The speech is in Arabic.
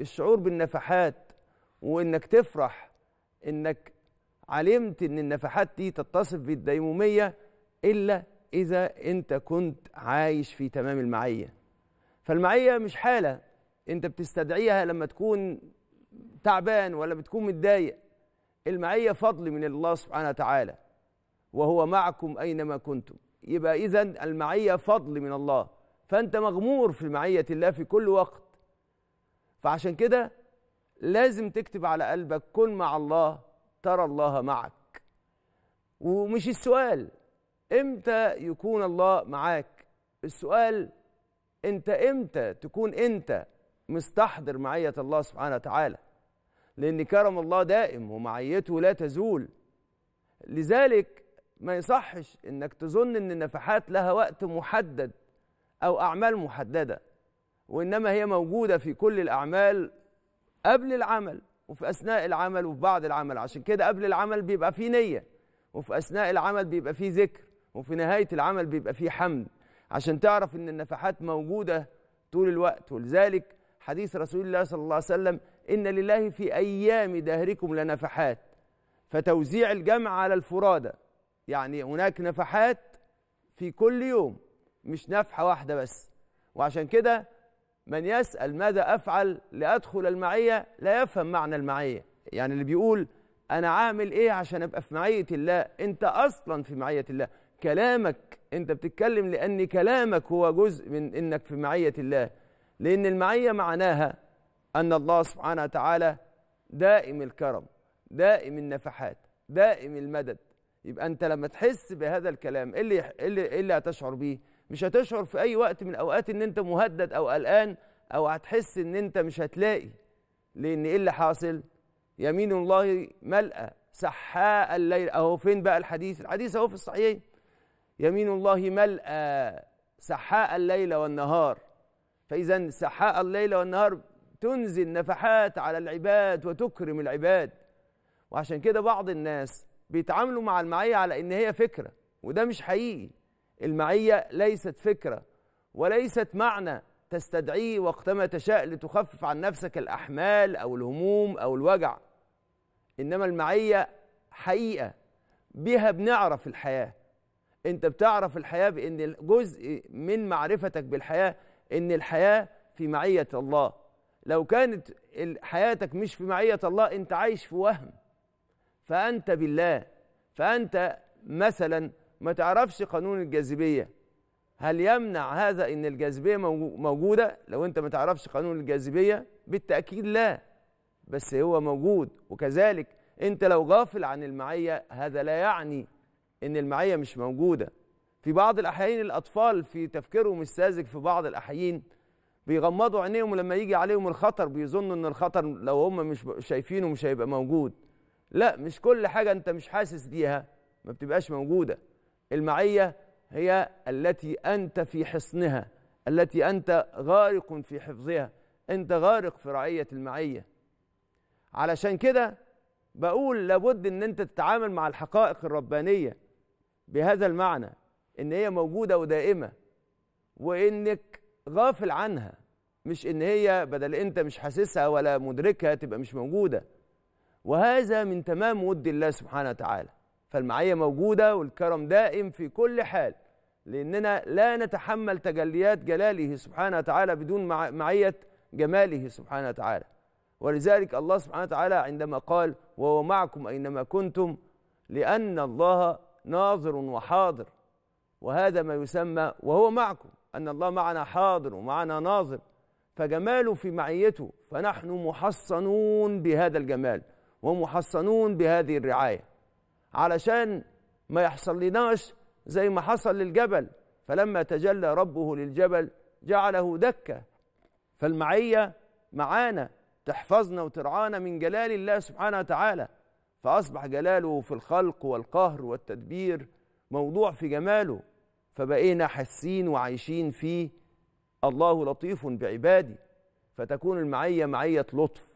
الشعور بالنفحات وانك تفرح انك علمت ان النفحات دي تتصف بالديموميه الا اذا انت كنت عايش في تمام المعيه فالمعيه مش حاله انت بتستدعيها لما تكون تعبان ولا بتكون متضايق المعيه فضل من الله سبحانه وتعالى وهو معكم اينما كنتم يبقى اذا المعيه فضل من الله فانت مغمور في معيه الله في كل وقت فعشان كده لازم تكتب على قلبك كن مع الله ترى الله معك ومش السؤال امتى يكون الله معاك السؤال انت امتى تكون انت مستحضر معية الله سبحانه وتعالى لأن كرم الله دائم ومعيته لا تزول لذلك ما يصحش انك تظن ان النفحات لها وقت محدد او اعمال محدده وإنما هي موجودة في كل الأعمال قبل العمل وفي أثناء العمل وفي بعد العمل عشان كده قبل العمل بيبقى فيه نية وفي أثناء العمل بيبقى فيه ذكر وفي نهاية العمل بيبقى فيه حمد عشان تعرف إن النفحات موجودة طول الوقت ولذلك حديث رسول الله صلى الله عليه وسلم إن لله في أيام دهركم لنفحات فتوزيع الجمع على الفراده يعني هناك نفحات في كل يوم مش نفحة واحدة بس وعشان كده من يسأل ماذا أفعل لأدخل المعية لا يفهم معنى المعية يعني اللي بيقول أنا عامل إيه عشان أبقى في معية الله أنت أصلا في معية الله كلامك أنت بتتكلم لأن كلامك هو جزء من أنك في معية الله لأن المعية معناها أن الله سبحانه وتعالى دائم الكرم دائم النفحات دائم المدد يبقى أنت لما تحس بهذا الكلام إيه اللي, إيه, إيه اللي هتشعر بيه مش هتشعر في اي وقت من الاوقات ان انت مهدد او قلقان او هتحس ان انت مش هتلاقي لان ايه اللي حاصل يمين الله ملأى سحاء الليل اهو فين بقى الحديث الحديث اهو في الصحيحين يمين الله ملأى سحاء الليل والنهار فاذا سحاء الليل والنهار تنزل نفحات على العباد وتكرم العباد وعشان كده بعض الناس بيتعاملوا مع المعيه على ان هي فكره وده مش حقيقي المعية ليست فكرة وليست معنى تستدعيه وقتما تشاء لتخفف عن نفسك الأحمال أو الهموم أو الوجع إنما المعية حقيقة بها بنعرف الحياة أنت بتعرف الحياة بأن جزء من معرفتك بالحياة أن الحياة في معية الله لو كانت حياتك مش في معية الله أنت عايش في وهم فأنت بالله فأنت مثلا ما تعرفش قانون الجاذبيه هل يمنع هذا ان الجاذبيه موجوده لو انت ما تعرفش قانون الجاذبيه بالتاكيد لا بس هو موجود وكذلك انت لو غافل عن المعيه هذا لا يعني ان المعيه مش موجوده في بعض الاحيان الاطفال في تفكيرهم الساذج في بعض الاحيان بيغمضوا عينيهم ولما يجي عليهم الخطر بيظنوا ان الخطر لو هم مش شايفينه مش هيبقى موجود لا مش كل حاجه انت مش حاسس بيها ما بتبقاش موجوده المعية هي التي أنت في حصنها التي أنت غارق في حفظها أنت غارق في رعية المعية علشان كده بقول لابد أن أنت تتعامل مع الحقائق الربانية بهذا المعنى أن هي موجودة ودائمة وأنك غافل عنها مش أن هي بدل أنت مش حاسسها ولا مدركها تبقى مش موجودة وهذا من تمام ود الله سبحانه وتعالى فالمعية موجودة والكرم دائم في كل حال لأننا لا نتحمل تجليات جلاله سبحانه وتعالى بدون معية جماله سبحانه وتعالى ولذلك الله سبحانه وتعالى عندما قال وهو معكم أينما كنتم لأن الله ناظر وحاضر وهذا ما يسمى وهو معكم أن الله معنا حاضر ومعنا ناظر فجماله في معيته فنحن محصنون بهذا الجمال ومحصنون بهذه الرعايه علشان ما يحصل لناش زي ما حصل للجبل فلما تجلى ربه للجبل جعله دكة فالمعية معانا تحفظنا وترعانا من جلال الله سبحانه وتعالى فأصبح جلاله في الخلق والقهر والتدبير موضوع في جماله فبقينا حاسين وعايشين فيه الله لطيف بعباده فتكون المعية معية لطف